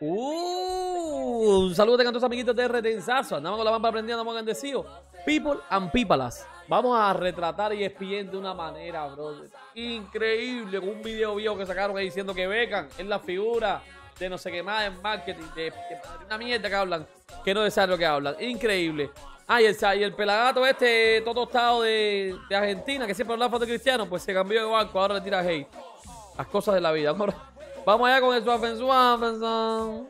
Uh, un saludo a amiguitos de Retensazo. Andamos con la bamba aprendiendo, andamos bendecidos. People and pípalas. Vamos a retratar y ESPN de una manera, bro. Increíble. Un video viejo que sacaron ahí diciendo que Becan es la figura de no sé qué más en marketing. De, una mierda que hablan. Que no saber lo que hablan. Increíble. Ah, y el, y el pelagato este, todo tostado de, Argentina, que siempre hablaba de Cristiano, pues se cambió de banco. Ahora le tira hate. Las cosas de la vida. amor. Vamos allá con el Swap and Swap and Swap.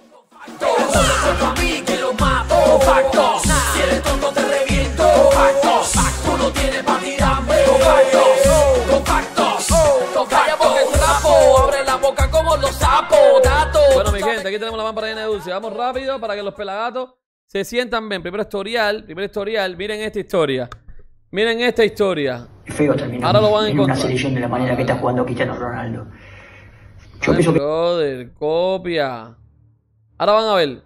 Contra que lo mato, factos. Si eres tonto te reviento, factos. Tú no tienes pa' tirarme, factos. Con factos, con factos. trapo, abre la boca como los sapos, Dato. Bueno, mi gente, aquí tenemos la lámpara llena de dulce. Vamos rápido para que los pelagatos se sientan bien. Primero historial, primero historial. Miren esta historia. Miren esta historia. Feo terminó. Ahora lo van a encontrar. En una selección de la manera que está jugando Cristiano Ronaldo brother, copia. Ahora van a ver.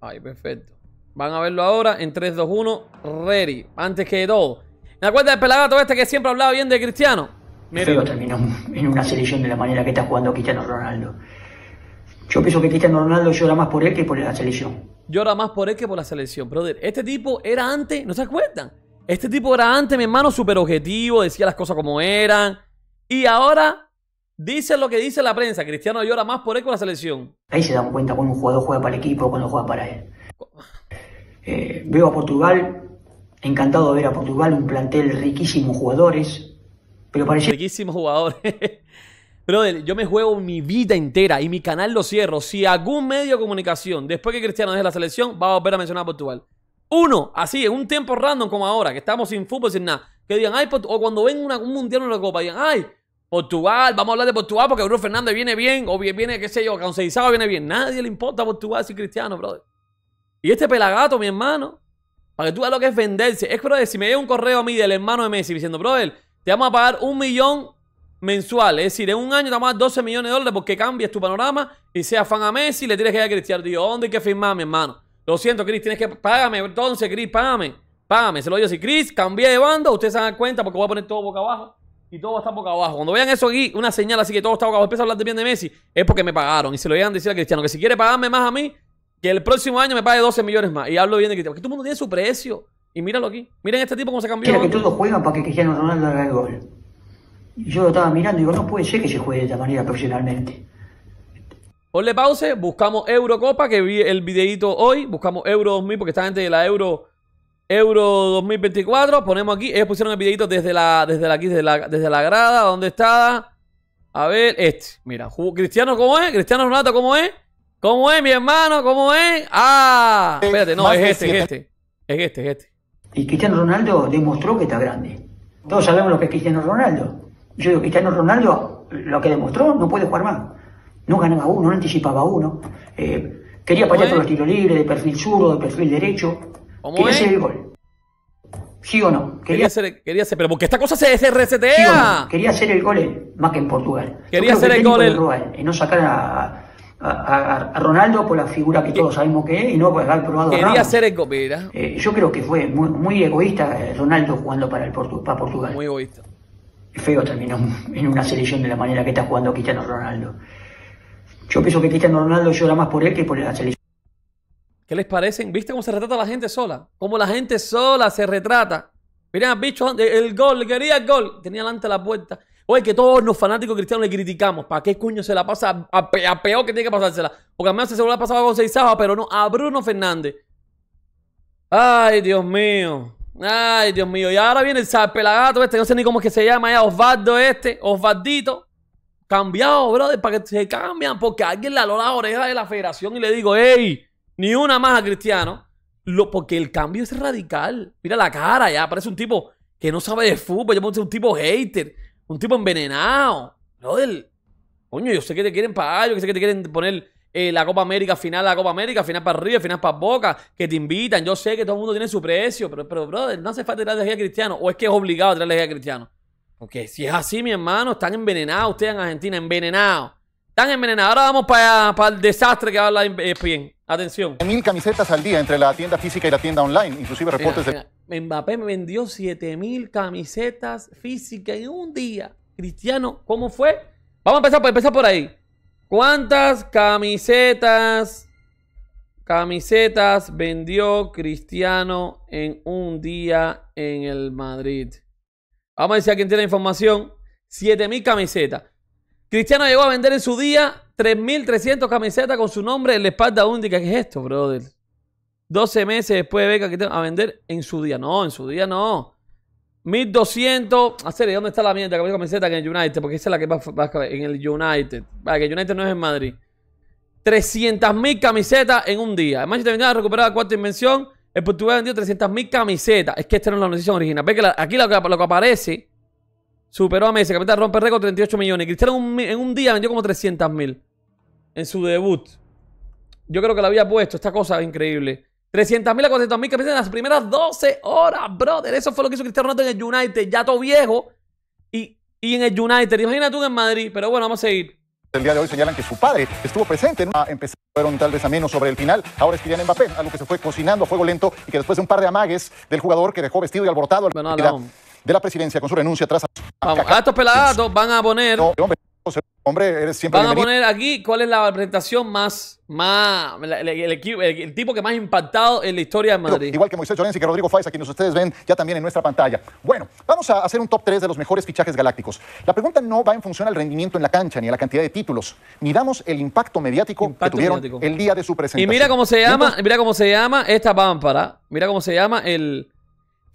Ay, perfecto. Van a verlo ahora en 3, 2, 1, ready. Antes que todo. ¿Me acuerdas del pelagato este que siempre hablaba bien de Cristiano? Mira. terminó en una selección de la manera que está jugando Cristiano Ronaldo. Yo pienso que Cristiano Ronaldo llora más por él que por la selección. Llora más por él que por la selección, brother. Este tipo era antes, ¿no se acuerdan? Este tipo era antes, mi hermano, súper objetivo, decía las cosas como eran. Y ahora Dice lo que dice la prensa. Cristiano llora más por él con la selección. Ahí se dan cuenta cuando un jugador juega para el equipo, o cuando juega para él. Eh, veo a Portugal, encantado de ver a Portugal, un plantel riquísimo jugadores. Pero parece. Riquísimos jugadores. Pero yo me juego mi vida entera y mi canal lo cierro. Si algún medio de comunicación, después que Cristiano deje la selección, va a volver a mencionar a Portugal. Uno, así, en un tiempo random como ahora, que estamos sin fútbol, sin nada. Que digan, ay, o cuando ven un mundial En la copa, digan, ay, Portugal, vamos a hablar de Portugal porque Bruno Fernández viene bien, o viene, qué sé yo, Canceizado viene bien. Nadie le importa Portugal si cristiano, brother. Y este pelagato, mi hermano, para que tú veas lo que es venderse. Es, brother, si me llega un correo a mí del hermano de Messi diciendo, brother, te vamos a pagar un millón mensual. Es decir, en un año te vamos a dar 12 millones de dólares porque cambias tu panorama y seas fan a Messi y le tienes que ir a Cristiano. Digo, ¿dónde hay que firmar, mi hermano? Lo siento, Chris, tienes que... Págame, entonces, Chris, págame. Págame, se lo digo así. Chris, cambia de banda, ustedes se dan cuenta porque voy a poner todo boca abajo y todo está boca abajo. Cuando vean eso aquí, una señal así que todo está boca abajo, empieza a hablar de bien de Messi, es porque me pagaron. Y se lo iban a decir a Cristiano, que si quiere pagarme más a mí, que el próximo año me pague 12 millones más. Y hablo bien de Cristiano. Porque todo el mundo tiene su precio. Y míralo aquí. Miren este tipo cómo se cambió. Quiero que todos juegan para que Cristiano Ronaldo haga el gol. Y yo lo estaba mirando y digo, no puede ser que se juegue de esta manera profesionalmente. Ponle pause, buscamos Eurocopa, que vi el videíto hoy, buscamos Euro 2000, porque esta gente de la Euro Euro 2024, ponemos aquí. Ellos pusieron el videito desde la, desde la, aquí, desde la, grada. ¿Dónde está? A ver, este. Mira, Cristiano, ¿cómo es? Cristiano Ronaldo, ¿cómo es? ¿Cómo es, mi hermano? ¿Cómo es? ¡Ah! Eh, espérate, no, es este, es este. Es este, es este. Y Cristiano Ronaldo demostró que está grande. Todos sabemos lo que es Cristiano Ronaldo. Yo digo, Cristiano Ronaldo, lo que demostró, no puede jugar más. No ganaba uno, no anticipaba uno. Eh, quería patear por los tiros libres, de perfil zurdo, de perfil derecho. ¿Cómo es? el gol. ¿Sí o no? Quería, ser quería pero porque esta cosa se, resetea. Quería ser el gol más que en Portugal. Quería ser el gol Y no sacar a, a, Ronaldo por la figura que todos sabemos que es y no por haber probado Quería el mira. Eh, yo creo que fue muy, muy egoísta eh, Ronaldo jugando para, el para Portugal. Muy egoísta. Feo terminó en una selección de la manera que está jugando Cristiano Ronaldo. Yo pienso que Cristiano Ronaldo llora más por él que por la selección. ¿Qué les parecen? ¿Viste cómo se retrata la gente sola? Cómo la gente sola se retrata. Miren, bicho, el gol, le quería el gol. Tenía delante la puerta. Oye, que todos los fanáticos cristianos le criticamos. ¿Para qué cuño se la pasa a, peor que tiene que pasársela? Porque a mí se la pasaba con agua, pero no a Bruno Fernández. Ay, Dios mío. Ay, Dios mío. Y ahora viene el salpelagato este, no sé ni cómo es que se llama ya, Osvaldo este, Osvaldito. Cambiado, brother, para que se cambian, porque alguien le aló la oreja de la federación y le digo, ey... Ni una más a Cristiano. Lo, porque el cambio es radical. Mira la cara ya. Parece un tipo que no sabe de fútbol. Yo puedo ser un tipo hater. Un tipo envenenado. No Coño, yo sé que te quieren pagar. Yo sé que te quieren poner eh, la Copa América final, la Copa América, final para arriba, final para Boca. Que te invitan. Yo sé que todo el mundo tiene su precio. Pero, pero brother, no hace falta la a Cristiano. O es que es obligado a a Cristiano. Porque si es así, mi hermano, están envenenados ustedes en Argentina. Envenenados. Están envenenados. Ahora vamos para, para el desastre que va habla ESPN. Atención. Mil camisetas al día entre la tienda física y la tienda online, inclusive reportes de... Mbappé vendió 7000 camisetas físicas en un día. Cristiano, ¿cómo fue? Vamos a empezar, por, empezar por ahí. ¿Cuántas camisetas, camisetas vendió Cristiano en un día en el Madrid? Vamos a decir a quien tiene la información. 7000 camisetas. Cristiano llegó a vender en su día 3.300 camisetas con su nombre en la espalda única. ¿Qué es esto, brother? 12 meses después de que tengo a vender en su día. No, en su día no. 1.200. ser, ¿dónde está la mierda? Camiseta que en el United, porque esa es la que va, a en el United. Vale, que el United no es en Madrid. 300.000 camisetas en un día. El te United a recuperar la cuarta invención. El portugués vendió 300.000 camisetas. Es que esta no es la noticia original. Ve que aquí lo que aparece Superó a Messi, capitán romper récord 38 millones. Cristiano en un, día vendió como 300.000 En su debut. Yo creo que lo había puesto, esta cosa es increíble. 300.000 mil a 400 mil capitán en las primeras 12 horas, brother. Eso fue lo que hizo Cristiano Ronaldo en el United, ya todo viejo. Y, en el United, imagínate tú en Madrid. Pero bueno, vamos a seguir. El día de hoy señalan que su padre estuvo presente Empezaron tal vez a menos sobre el final. Ahora es Kylian Mbappé, algo que se fue cocinando a fuego lento y que después de un par de amagues del jugador que dejó vestido y alborotado. Bueno, de la presidencia con su renuncia tras... Vamos, a estos pelados van a poner... No, hombre, hombre, eres siempre Van a poner aquí cuál es la presentación más... más el, tipo que más impactado en la historia de Madrid. igual que Moisés Llorens y que Rodrigo Faiza, quienes ustedes ven ya también en nuestra pantalla. Bueno, vamos a hacer un top 3 de los mejores fichajes galácticos. La pregunta no va en función al rendimiento en la cancha ni a la cantidad de títulos. Miramos el impacto mediático que tuvieron el día de su presentación. Y mira cómo se llama, mira cómo se llama esta pámpara. Mira cómo se llama el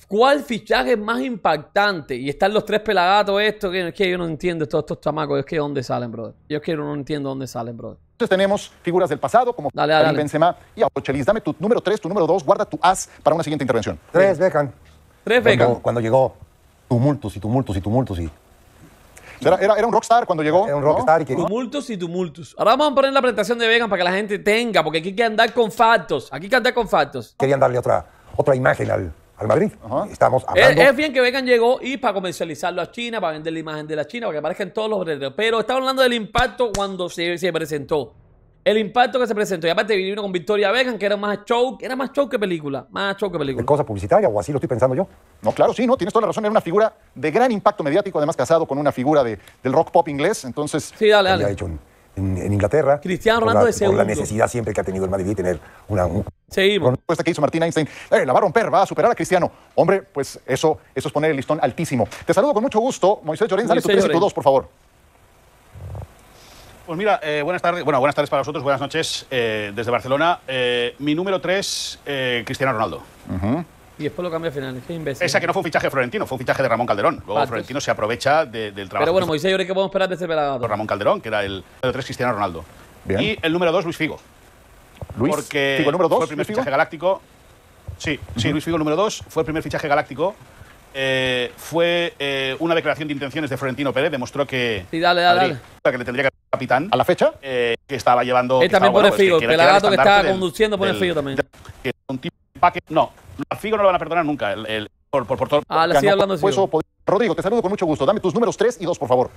¿Cuál fichaje más impactante? Y están los tres pelagatos, esto, que, yo no entiendo todos estos chamacos, es que dónde salen, brother. Yo quiero no entiendo dónde salen, brother. Entonces tenemos figuras del pasado como dale, dale, Benzema y Ochelis. Dame tu número 3, tu número 2, guarda tu as para una siguiente intervención. Tres, vegan. Tres, vegan. Cuando, llegó, tumultos y tumultos y tumultos y... Era, un rockstar cuando llegó. Era un rockstar. Y que... Tumultos y tumultos. Ahora vamos a poner la presentación de Vegan para que la gente tenga, porque aquí hay que andar con factos. Aquí hay que andar con factos. Querían darle otra, otra imagen al, al Madrid. Estamos hablando. Es, bien que vegan llegó y para comercializarlo a China, para vender la imagen de la China, para que aparezcan todos los redes. Pero estaba hablando del impacto cuando se, presentó. El impacto que se presentó. Y aparte vino con Victoria vegan que era más show, era más show que película. Más show que película. De cosa publicitaria, o así lo estoy pensando yo. No, claro, sí, no, tienes toda la razón. Era una figura de gran impacto mediático, además casado con una figura del rock pop inglés. Entonces. Sí, dale, dale en, Inglaterra. Cristiano Ronaldo de Por la necesidad siempre que ha tenido el Madrid de tener una... propuesta Seguimos. que hizo Martín Einstein. Eh, la va a romper, va a superar a Cristiano. Hombre, pues eso, eso es poner el listón altísimo. Te saludo con mucho gusto. Moisés Llorens, dale tu 3 y tu 2, por favor. Pues mira, eh, buenas tardes. Bueno, buenas tardes para vosotros, buenas noches eh, desde Barcelona. mi número 3, Cristiano Ronaldo. Ajá y después lo cambia al final. Esa que no fue un fichaje de Florentino, fue un fichaje de Ramón Calderón. Luego Florentino se aprovecha del trabajo. Pero bueno, Moisés, yo creo que podemos esperar de ese pelado. Ramón Calderón, que era el número 3 Cristiano Ronaldo. Y el número 2, Luis Figo. Luis porque Figo número 2. Fue el primer fichaje galáctico. Sí, sí, Luis Figo número 2 fue el eh, primer fichaje galáctico. fue una declaración de intenciones de Florentino Pérez, demostró que. Sí, dale, dale, Que le tendría que capitán. ¿A la fecha? Eh, que estaba llevando. Él también pone pues, Figo, El que, que, estaba conduciendo pone Figo también no. A Figo no lo van a perdonar nunca. El, por, por, todo. Ah, Rodrigo, te saludo con mucho gusto. Dame tus números 3 y 2, por favor.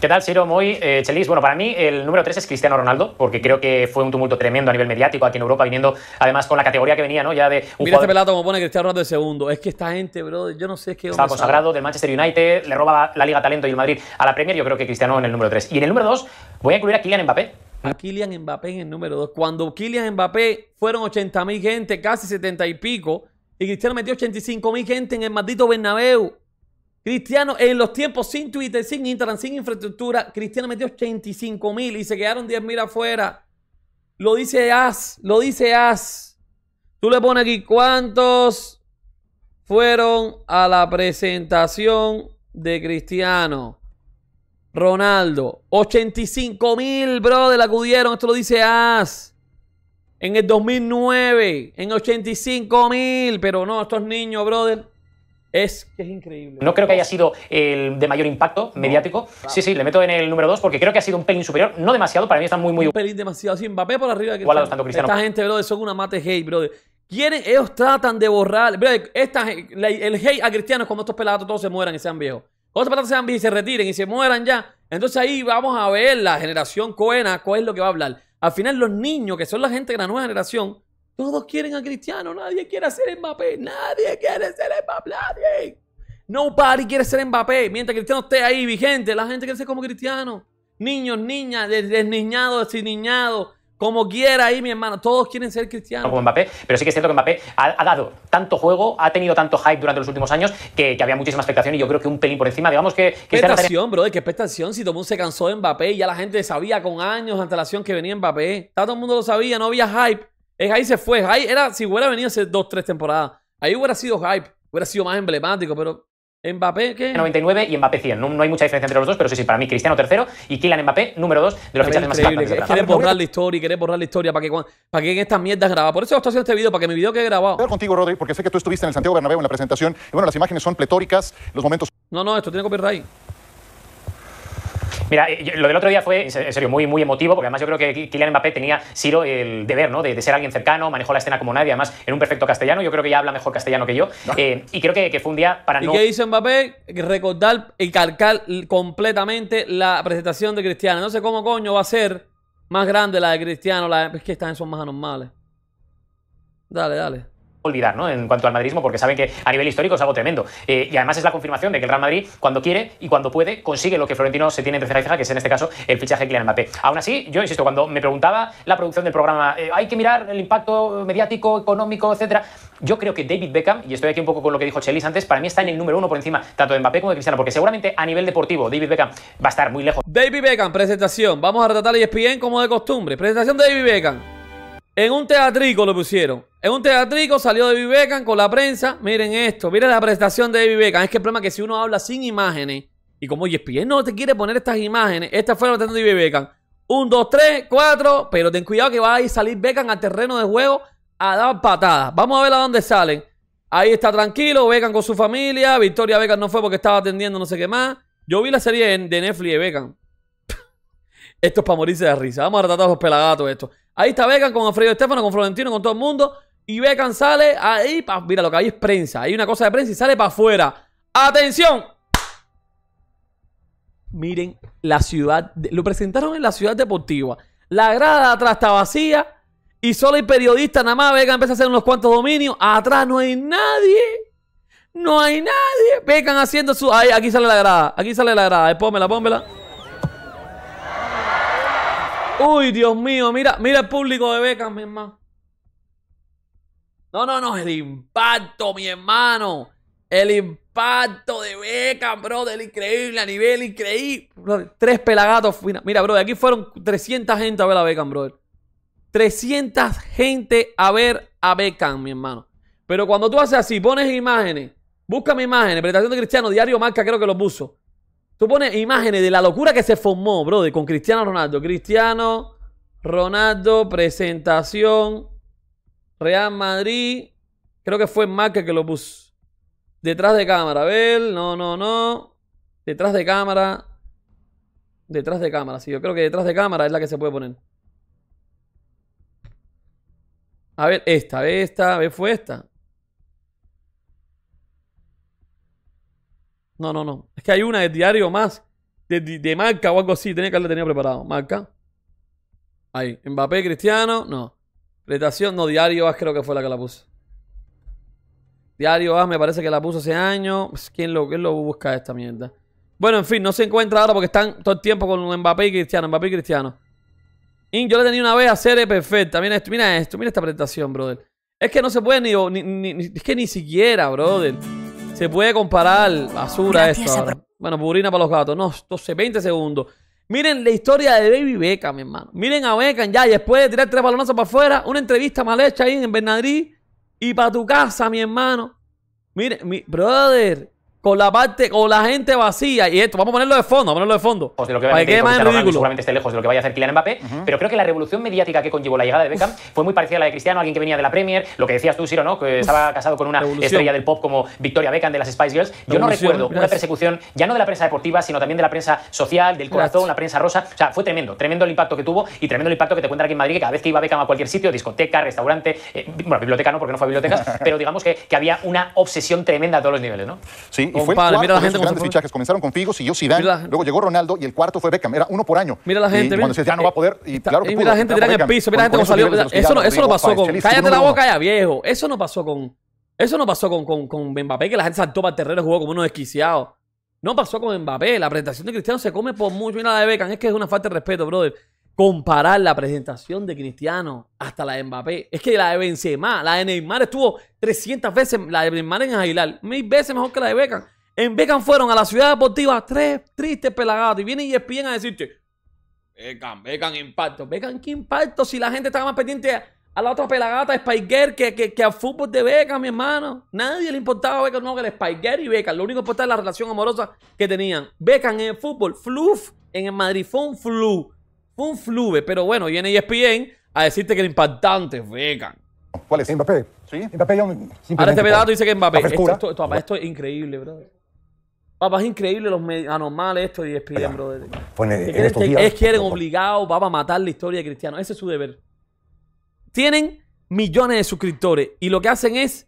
¿Qué tal, Ciro? Muy eh, Chelis. Bueno, para mí el número 3 es Cristiano Ronaldo, porque creo que fue un tumulto tremendo a nivel mediático aquí en Europa, viniendo además con la categoría que venía, ¿no? Ya de. Un Mira este pelado como pone Cristiano Ronaldo de segundo. Es que esta gente, bro, yo no sé qué Estaba consagrado del Manchester United, le roba la Liga Talento y el Madrid a la Premier. Yo creo que Cristiano en el número 3. Y en el número 2 voy a incluir a Kylian Mbappé, a Kylian Mbappé en el número 2. Cuando Kylian Mbappé fueron 80 mil gente, casi 70 y pico, y Cristiano metió 85 mil gente en el maldito Bernabéu. Cristiano, en los tiempos sin Twitter, sin Instagram, sin infraestructura, Cristiano metió 85 mil y se quedaron 10 mil afuera. Lo dice As, lo dice As. Tú le pones aquí cuántos fueron a la presentación de Cristiano. Ronaldo. 85 mil, brother, acudieron. Esto lo dice As. En el 2009, en 85 mil. Pero no, estos niños, brother. Es que es increíble. No creo que haya sido el de mayor impacto mediático. Sí, sí, le meto en el número 2 porque creo que ha sido un pelín superior. No demasiado, para mí están muy, muy. Un pelín demasiado. Sí, Mbappé por arriba. Cristiano. Esta gente, brother, son una mate hate, brother. Quieren, ellos tratan de borrar. Brother, el hate a cristianos como estos pelados todos se mueran y sean viejos otras patatas sean y se retiren y se mueran ya. Entonces ahí vamos a ver la generación Coena, cuál es lo que va a hablar. Al final los niños, que son la gente de la nueva generación, todos quieren a Cristiano, nadie quiere ser Mbappé, nadie quiere ser Mbappé, nadie. Nobody quiere ser Mbappé. Mientras Cristiano esté ahí vigente, la gente quiere ser como Cristiano. Niños, niñas, desniñados, desniñados, como quiera ahí, mi hermano. Todos quieren ser cristianos. Como Mbappé, pero sí que es cierto que Mbappé ha, dado tanto juego, ha tenido tanto hype durante los últimos años que, había muchísima expectación y yo creo que un pelín por encima. Digamos que. que expectación, bro? ¿Qué expectación? Si todo el mundo se cansó de Mbappé y ya la gente sabía con años de antelación que venía Mbappé. Todo el mundo lo sabía, no había hype. Es ahí se fue. Ahí era, si hubiera venido hace dos, tres temporadas, ahí hubiera sido hype, hubiera sido más emblemático, pero Mbappé, ¿qué? 99 y Mbappé 100. No, hay mucha diferencia entre los dos, pero sí, sí, para mí Cristiano tercero y Kylian Mbappé número 2 de los fichajes más caros. Quiere borrar la historia, quiere borrar la historia para que, para que en estas mierdas graba. Por eso estoy haciendo este video, para que mi video quede grabado. Voy contigo, Rodri, porque sé que tú estuviste en el Santiago Bernabéu en la presentación. Y bueno, las imágenes son pletóricas, los momentos... No, no, esto tiene que ahí. Mira, eh, lo del otro día fue, en serio, muy, muy emotivo, porque además yo creo que Kylian Mbappé tenía, Siro, el deber, ¿no? De, ser alguien cercano, manejó la escena como nadie, además en un perfecto castellano, yo creo que ya habla mejor castellano que yo. Eh, y creo que, fue un día para no... ¿Y qué dice Mbappé? Recordar y calcar completamente la presentación de Cristiano. No sé cómo coño va a ser más grande la de Cristiano, la es que están son más anormales. Dale, dale olvidar ¿no? en cuanto al madridismo, porque saben que a nivel histórico es algo tremendo. Eh, y además es la confirmación de que el Real Madrid, cuando quiere y cuando puede, consigue lo que Florentino se tiene entre ceja y que es en este caso el fichaje de Kylian Mbappé. Aún así, yo insisto, cuando me preguntaba la producción del programa, eh, hay que mirar el impacto mediático, económico, etcétera. Yo creo que David Beckham, y estoy aquí un poco con lo que dijo Chelis antes, para mí está en el número uno por encima tanto de Mbappé como de Cristiano, porque seguramente a nivel deportivo David Beckham va a estar muy lejos. David Beckham, presentación. Vamos a retratar y ESPN como de costumbre. Presentación de David Beckham. En un teatrico lo pusieron. En un teatrico salió David Beckham con la prensa. Miren esto, miren la presentación de David Es que el problema es que si uno habla sin imágenes, y como ESPN no te quiere poner estas imágenes, esta fue la de David Beckham. Un, dos, tres, cuatro, pero ten cuidado que va a ir salir Becan al terreno de juego a dar patadas. Vamos a ver a dónde salen. Ahí está tranquilo, Becan con su familia. Victoria Beckham no fue porque estaba atendiendo no sé qué más. Yo vi la serie de Netflix de Beckham. esto es para morirse de risa. Vamos a tratar los pelagatos esto. Ahí está Beckham con Alfredo Estefano, con Florentino, con todo el mundo. Y Beckham sale ahí. mira, lo que hay es prensa. Hay una cosa de prensa y sale para afuera. ¡Atención! Miren la ciudad. lo presentaron en la ciudad deportiva. La grada atrás está vacía. Y solo hay periodistas nada más. Beckham empieza a hacer unos cuantos dominios. Atrás no hay nadie. No hay nadie. Beckham haciendo su. Ahí, aquí sale la grada. Aquí sale la grada. Pónmela, pónmela. Uy, Dios mío, mira, mira el público de Beckham, mi hermano. No, no, no, el impacto, mi hermano. El impacto de Beckham, brother, increíble, a nivel increíble. tres pelagatos. Mira, brother, aquí fueron 300 gente a ver a Beckham, brother. 300 gente a ver a Beckham, mi hermano. Pero cuando tú haces así, pones imágenes, busca mi imágenes, presentación de Cristiano, Diario Marca creo que lo puso. Tú pones imágenes de la locura que se formó, brother, con Cristiano Ronaldo. Cristiano Ronaldo, presentación. Real Madrid. Creo que fue Marca que lo puso. Detrás de cámara, a ver. No, no, no. Detrás de cámara. Detrás de cámara, sí. Yo creo que detrás de cámara es la que se puede poner. A ver, esta, esta, a ver, fue esta. No, no, no. Es que hay una de diario más. De, marca o algo así. Tenía que haberla tenido preparado. Marca. Ahí. Mbappé, Cristiano. No. Presentación. No, diario A creo que fue la que la puso. Diario As me parece que la puso hace años. ¿quién, lo, ¿Quién lo busca esta mierda? Bueno, en fin. No se encuentra ahora porque están todo el tiempo con Mbappé y Cristiano. Mbappé y Cristiano. yo la tenía una vez a ser perfecta. Mira esto, mira esto, mira esta presentación, brother. Es que no se puede ni, ni, ni es que ni siquiera, brother. Se puede comparar basura esto. Bueno, purina para los gatos. No, 12, 20 segundos. Miren la historia de Baby beca mi hermano. Miren a Beckham ya, después de tirar tres balonazos para afuera, una entrevista mal hecha ahí en Bernadrí y para tu casa, mi hermano. Miren, mi brother, con la la gente vacía. Y esto, vamos a ponerlo de fondo, ponerlo de fondo. que para que más ridículo. Seguramente esté lejos de lo que vaya a hacer Kylian Mbappé, pero creo que la revolución mediática que conllevó la llegada de Beckham fue muy parecida a la de Cristiano, alguien que venía de la Premier, lo que decías tú, Siro, ¿no? Que estaba casado con una estrella del pop como Victoria Beckham de las Spice Girls. Yo no recuerdo una persecución, ya no de la prensa deportiva, sino también de la prensa social, del corazón, la prensa rosa. O sea, fue tremendo, tremendo el impacto que tuvo y tremendo el impacto que te cuentan aquí en Madrid, que cada vez que iba Beckham a cualquier sitio, discoteca, restaurante, eh, bueno, biblioteca no, porque no fue a bibliotecas, pero digamos que, que había una obsesión tremenda a todos los niveles, ¿no? Sí, y fue mira la gente grandes fichajes. Comenzaron con Figo, siguió Zidane, luego llegó Ronaldo y el cuarto fue Beckham. Era uno por año. Mira la gente. Y cuando decía, no va a eh, poder, y claro mira la gente tirando el piso, mira la gente Eso no, eso no pasó con... Cállate la boca ya, viejo. Eso no pasó con... Eso no pasó con, con, con Mbappé, que la gente saltó para el terreno y jugó como uno desquiciado. No pasó con Mbappé. La presentación de Cristiano se come por mucho. mira nada de Beckham. Es que es una falta de respeto, brother comparar la presentación de Cristiano hasta la de Mbappé. Es que la de Benzema, la de Neymar estuvo 300 veces, la de Neymar en Aguilar, mil veces mejor que la de Beckham. En Becan fueron a la ciudad deportiva tres tristes pelagatos y vienen y espían a decirte, Becan, becan, impacto. becan ¿qué impacto? Si la gente estaba más pendiente a, la otra pelagata Spiker que, que, que, al fútbol de Beckham, mi hermano. Nadie le importaba a Beckham, no, que el Spiker y Beckham. Lo único que importaba era la relación amorosa que tenían. Becan en el fútbol, fluff. En el Madrid fue un fluff un fluve, pero bueno, viene ESPN a decirte que el impactante es vegan. ¿Cuál es? Mbappé. Sí. Mbappé yo Ahora este pedazo dice que Mbappé. Esto, esto, esto, esto es increíble, brother. Papá, es increíble los anormales esto de ESPN, brother. Pues que en quieren obligados, papá, a matar la historia de Cristiano. Ese es su deber. Tienen millones de suscriptores y lo que hacen es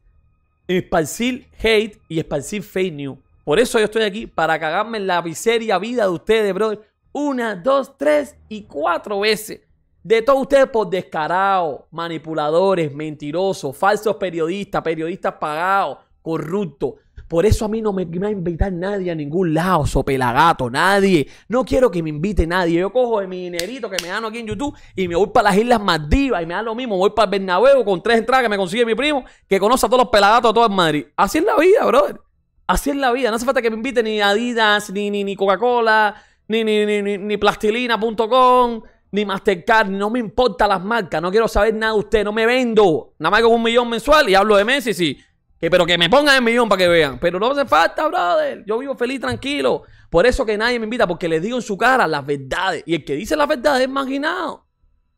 esparcir hate y esparcir fake news. Por eso yo estoy aquí, para cagarme en la miseria vida de ustedes, brother. Una, dos, tres y cuatro veces. De todos ustedes por descarados, manipuladores, mentirosos, falsos periodistas, periodistas pagados, corruptos. Por eso a mí no me, va a invitar nadie a ningún lado, pelagato, nadie. No quiero que me invite nadie. Yo cojo de mi dinerito que me dan aquí en YouTube y me voy para las Islas Maldivas y me dan lo mismo. Voy para el Bernabéu con tres entradas que me consigue mi primo, que conoce a todos los pelagatos de todo en Madrid. Así es la vida, brother. Así es la vida. No hace falta que me invite ni Adidas, ni, ni, ni Coca-Cola, ni, ni, ni, ni plastilina.com, ni Mastercard, no me importa las marcas, no quiero saber nada de usted, no me vendo. Nada más con un millón mensual y hablo de Messi, sí. pero que me pongan el millón para que vean. Pero no hace falta, brother. Yo vivo feliz, tranquilo. Por eso que nadie me invita, porque les digo en su cara las verdades. Y el que dice las verdades es marginado.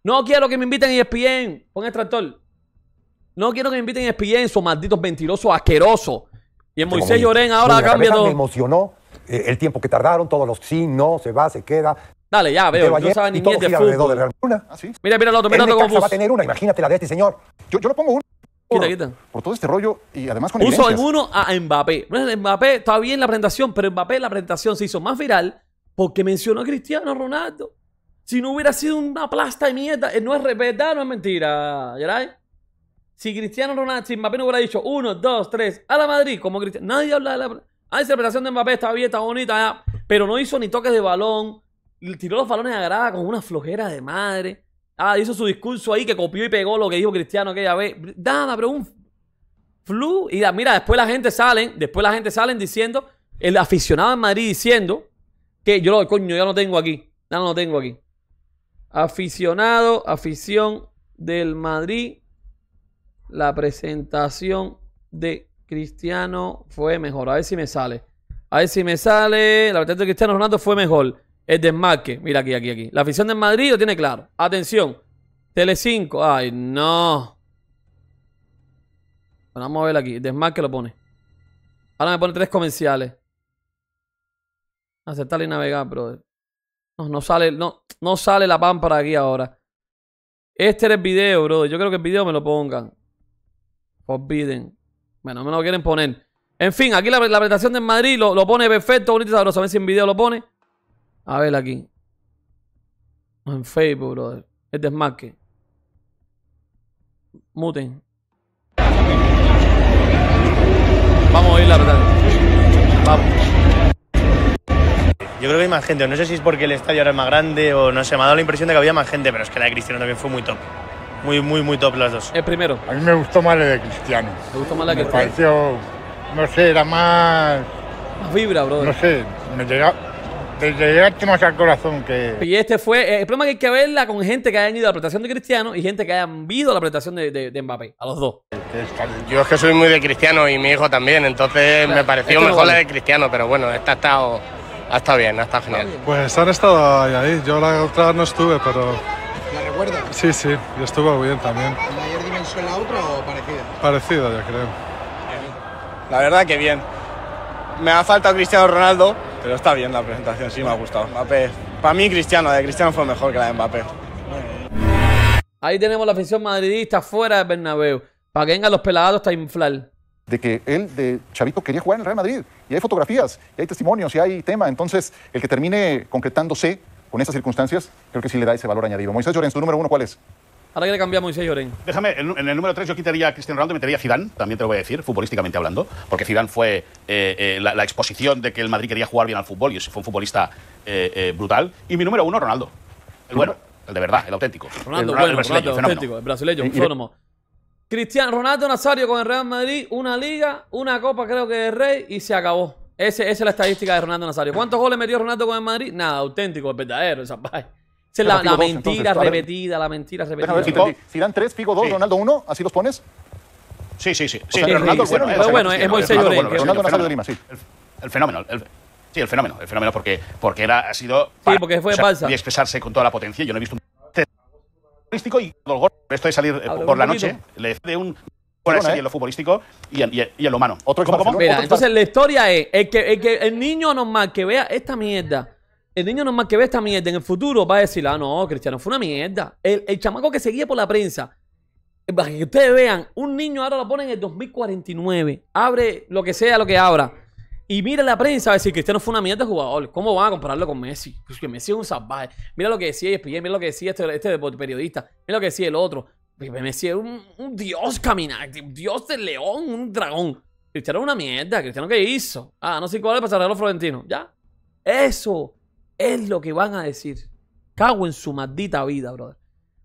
No quiero que me inviten y ESPN. Pon el tractor. No quiero que me inviten a ESPN, esos malditos mentirosos asquerosos. Y el Moisés Llorén ahora cambia todo. emocionó eh, el tiempo que tardaron, todos los sí, no, se va, se queda. Dale, ya veo, no saben ni de fútbol. Ah, mira, mira el otro, mira el otro va a tener una, imagínate la de este señor. Yo, yo le pongo uno Por, quita, quita. por todo este rollo y además con Uso alguno a Mbappé. Mbappé estaba bien la presentación, pero Mbappé la presentación se hizo más viral porque mencionó a Cristiano Ronaldo. Si no hubiera sido una plasta de mierda, eh, no es verdad, no es mentira, ¿verdad? Si Cristiano Ronaldo, si Mbappé no hubiera dicho uno, dos, tres a la Madrid, como Cristiano, nadie habla de la... Ah, interpretación de Mbappé está bien, está bonita, pero no hizo ni toques de balón. Tiró los balones a grada con una flojera de madre. Ah, hizo su discurso ahí que copió y pegó lo que dijo Cristiano aquella vez. Nada, pero un flu. Y mira, después la gente salen, después la gente salen diciendo, el aficionado en Madrid diciendo que yo lo, coño, ya no tengo aquí. Ya no lo tengo aquí. Aficionado, afición del Madrid. La presentación de Cristiano fue mejor. A ver si me sale. A ver si me sale. La verdad de Cristiano Ronaldo fue mejor. El desmarque. Mira aquí, aquí, aquí. La afición del Madrid lo tiene claro. Atención. Tele5. Ay, no. Bueno, vamos a ver aquí. desmarque lo pone. Ahora me pone tres comerciales. Aceptar y navegar, brother. Eh, no, no sale, no, no sale la pámpara aquí ahora. Este era el video, brother. Yo creo que el video me lo pongan. Forbidden. Bueno, me lo quieren poner. En fin, aquí la, la presentación de Madrid lo, pone perfecto, bonito y sabroso. A ver si en vídeo lo pone. A ver aquí. En Facebook, brother. Este es desmarque. Muten. Vamos a ir la verdad. Vamos. Yo creo que hay más gente. No sé si es porque el estadio ahora es más grande o no sé. Me ha dado la impresión de que había más gente, pero es que la de Cristiano también fue muy top muy, muy, muy top las dos. El primero. A mí me gustó más la de Cristiano. Me gustó más la que Me pareció, no sé, era más. Más vibra, brother. No sé, me llegaba. Te llegaste más al corazón que. Y este fue. Eh, el problema es que hay que verla con gente que hayan ido a la presentación de Cristiano y gente que hayan visto la presentación de, de, Mbappé, a los dos. Yo es que soy muy de Cristiano y mi hijo también, entonces me pareció mejor la de Cristiano, pero bueno, esta ha estado, ha estado bien, ha estado genial. Pues han estado ahí. Yo la otra no estuve, pero Sí, sí, y estuvo bien también. mayor dimensión la otra o parecida? Parecida, ya creo. La verdad que bien. Me ha faltado Cristiano Ronaldo, pero está bien la presentación, sí me ha gustado. Mbappé, para mí Cristiano, de Cristiano fue mejor que la de Mbappé. Ahí tenemos la afición madridista fuera de Bernabéu, para que vengan los pelados hasta inflar de que él de Chavito quería jugar en el Real Madrid. Y hay fotografías, y hay testimonios, y hay tema. Entonces, el que termine concretándose con esas circunstancias, creo que sí le da ese valor añadido. Moisés Llorens, tu número uno, ¿cuál es? Ahora que le cambiamos Moisés Llorens. Déjame, en el número 3 yo quitaría a Cristiano Ronaldo y metería a Zidane, también te lo voy a decir, futbolísticamente hablando, porque Zidane fue eh, eh, la, exposición de que el Madrid quería jugar bien al fútbol y fue un futbolista eh, brutal. Y mi número uno, Ronaldo. El bueno, el de verdad, el auténtico. Ronaldo, el, bueno, el brasileño, Ronaldo, el auténtico, el brasileño, autónomo. Cristiano Ronaldo Nazario con el Real Madrid, una liga, una copa creo que de rey y se acabó. Ese, esa es la estadística de Ronaldo Nazario. ¿Cuántos goles metió Ronaldo con el Madrid? Nada, auténtico, es verdadero. Esa es la, mentira repetida, la mentira repetida. tres, Figo dos, Ronaldo uno, ¿así los pones? Sí, sí, sí. bueno, pero bueno, es muy serio. Ronaldo, Nazario de Lima, sí. El, fenómeno. sí, el fenómeno. El fenómeno porque, porque era, ha sido. sí, porque fue falsa. Y expresarse con toda la potencia. Yo no he visto un. y el Esto de salir eh, por la noche, le de un ¿eh? en lo futbolístico y en, lo humano. Otro ¿Cómo, entonces la historia es el que, el niño normal que vea esta mierda, el niño normal que vea esta mierda en el futuro va a decir, ah, no, Cristiano fue una mierda. El, chamaco que seguía por la prensa, eh, para que ustedes vean, un niño ahora lo pone en el 2049, abre lo que sea, lo que abra, y mira la prensa va a decir, Cristiano fue una mierda de jugador, ¿cómo van a compararlo con Messi? Pues que Messi es un salvaje. Mira lo que decía ESPN, mira lo que decía este, este periodista, mira lo que decía el otro, Messi un, dios caminar un dios del león, un dragón. Cristiano una mierda, Cristiano ¿qué hizo? Ah, no sé cuál es pasará a los florentinos, ¿ya? Eso es lo que van a decir. Cago en su maldita vida, brother.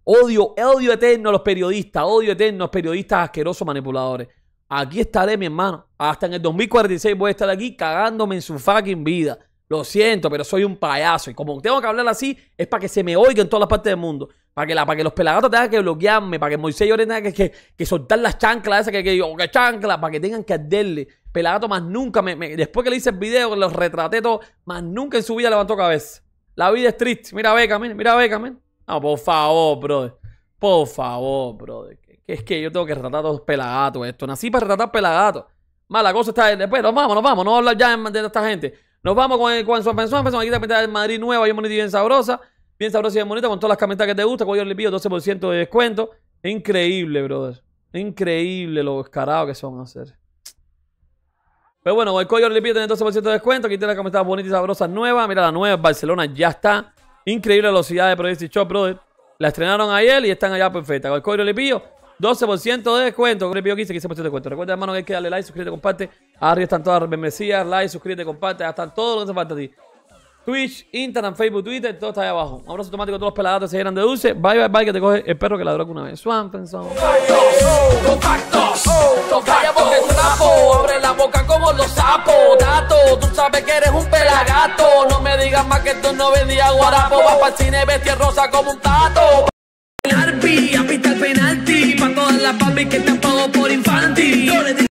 Odio, odio eterno a los periodistas, odio eterno a los periodistas asquerosos manipuladores. Aquí estaré, mi hermano. Hasta en el 2046 voy a estar aquí cagándome en su fucking vida. Lo siento, pero soy un payaso. Y como tengo que hablar así, es para que se me oiga en todas las partes del mundo. Para que, la, para que los pelagatos tengan que bloquearme, para que Moisés y tenga que, que, soltar las chanclas esas que, que digo, que chancla, para que tengan que arderle. Pelagato más nunca, me, después que le hice el video, los retraté todo, más nunca en su vida levantó cabeza. La vida es triste. Mira Beca, mira Beca, camin. No, por favor, brother. Por favor, brother. Que es que yo tengo que retratar a todos los pelagatos esto. Nací para retratar pelagatos. Mala cosa está. Después, nos vamos, nos vamos. No vamos hablar ya de esta gente. Nos vamos con, el, Juan su pensón. aquí está de Madrid nueva, bien bonita y bien sabrosa. Bien sabrosa y bien bonita, con todas las camisetas que te gustan. Con yo 12% de descuento. Increíble, brother. Increíble lo escarado que son hacer. Pero bueno, el Coyote tiene tiene 12% de descuento. Aquí tiene la camiseta bonitas y sabrosas nuevas. Mira, la nueva Barcelona ya está. Increíble velocidad de Project Shop, brother. La estrenaron ayer y están allá perfectas. Con el 12% de descuento. Con el video 15, 15% de descuento. Recuerda, hermano, que hay que darle like, suscríbete, comparte. Arriba están todas las membresías, like, suscríbete, comparte. hasta están todo lo que hace falta a ti. Twitch, Instagram, Facebook, Twitter, todo está ahí abajo. Un abrazo automático a todos los peladatos se llenan de dulce. Bye, bye, bye, que te coge el perro que ladró una vez. Swan, pensamos. Contactos, tocaya porque es trapo. Abre la boca como los sapos. Dato, tú sabes que eres un pelagato. No me digas más que tú no vendías guarapo. Vas para el cine, bestia rosa como un tato la papi que te pago por infantil.